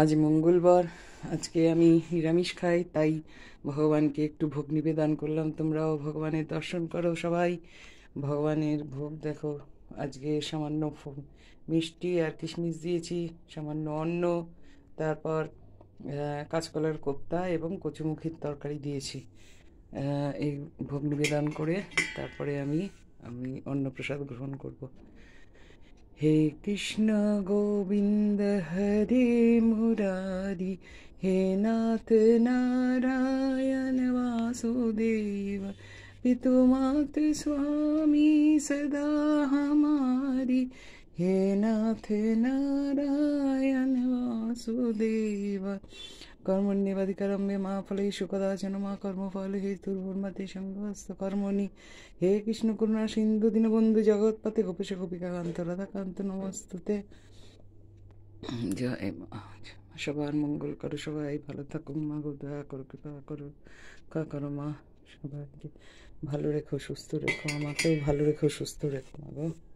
আজ মঙ্গলবার আজকে আমি নিরামিষ খাই তাই ভগবানকে একটু ভোগ নিবেদন করলাম তোমরাও ভগবানের দর্শন করো সবাই ভগবানের ভোগ দেখো আজকে সামান্য মিষ্টি আর কিশমিশ দিয়েছি সামান্য অন্ন তারপর কাঁচকলার কোপ্তা এবং কচুমুখির তরকারি দিয়েছি এই ভোগ নিবেদন করে তারপরে আমি আমি অন্নপ্রসাদ গ্রহণ করব हे कृष्ण गोविंद हरे मुरारी हे नाथ नारायण वासुदेव पितुमात स्वामी सदा हमारी हे नाथ नारायण वासुदेव কর্মণ্যেবাধিকারম্যে মা ফলে সুকদাচন মা কর্মফল হেতুর্বর্মাতে সঙ্গস্ত কর্মণি হে কৃষ্ণ করুণা সিন্ধু দীনবন্ধু জগৎপতে গোপেশ গোপিকা কান্ত রাধাকান্ত নমস্তুতে সবার মঙ্গল করো সবাই ভালো থাকুক মা গো দয়া করো কৃপা করো কা করো মা সবাইকে ভালো রেখো সুস্থ রেখো আমাকেও ভালো রেখো সুস্থ রেখো মা গো